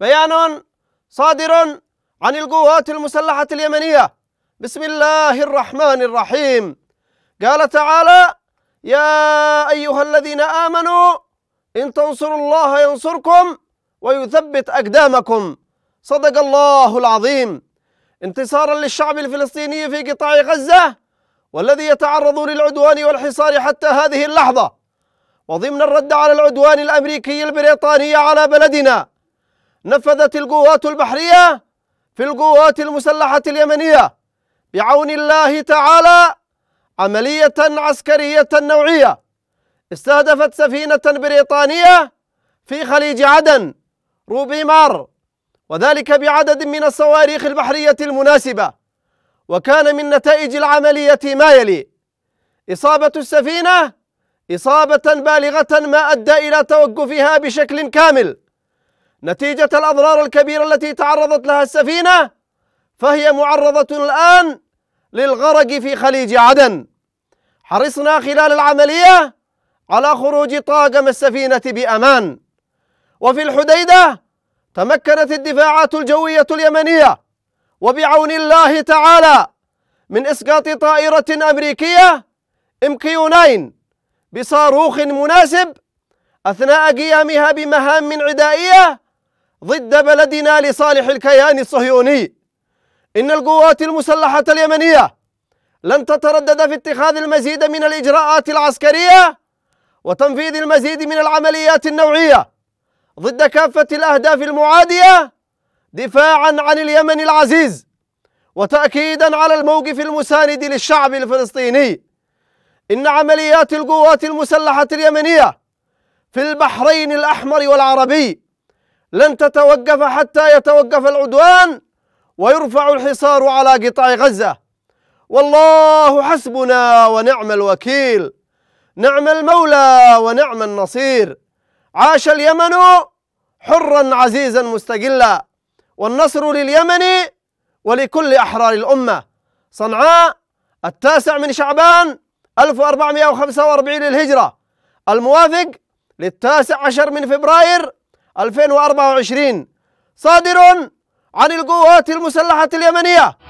بيان صادر عن القوات المسلحة اليمنية بسم الله الرحمن الرحيم قال تعالى يا أيها الذين آمنوا إن تنصروا الله ينصركم ويثبت أقدامكم صدق الله العظيم انتصارا للشعب الفلسطيني في قطاع غزة والذي يتعرض للعدوان والحصار حتى هذه اللحظة وضمن الرد على العدوان الأمريكي البريطاني على بلدنا نفذت القوات البحرية في القوات المسلحة اليمنية بعون الله تعالى عملية عسكرية نوعية استهدفت سفينة بريطانية في خليج عدن روبي مار وذلك بعدد من الصواريخ البحرية المناسبة وكان من نتائج العملية ما يلي إصابة السفينة إصابة بالغة ما أدى إلى توقفها بشكل كامل نتيجة الأضرار الكبيرة التي تعرضت لها السفينة فهي معرضة الآن للغرق في خليج عدن حرصنا خلال العملية على خروج طاقم السفينة بأمان وفي الحديدة تمكنت الدفاعات الجوية اليمنية وبعون الله تعالى من إسقاط طائرة أمريكية إمكيونين بصاروخ مناسب أثناء قيامها بمهام عدائية ضد بلدنا لصالح الكيان الصهيوني إن القوات المسلحة اليمنية لن تتردد في اتخاذ المزيد من الإجراءات العسكرية وتنفيذ المزيد من العمليات النوعية ضد كافة الأهداف المعادية دفاعا عن اليمن العزيز وتأكيدا على الموقف المساند للشعب الفلسطيني إن عمليات القوات المسلحة اليمنية في البحرين الأحمر والعربي لن تتوقف حتى يتوقف العدوان ويرفع الحصار على قطاع غزة والله حسبنا ونعم الوكيل نعم المولى ونعم النصير عاش اليمن حرا عزيزا مستقلا والنصر لليمن ولكل أحرار الأمة صنعاء التاسع من شعبان 1445 للهجرة الموافق للتاسع عشر من فبراير 2024 صادر عن القوات المسلحة اليمنية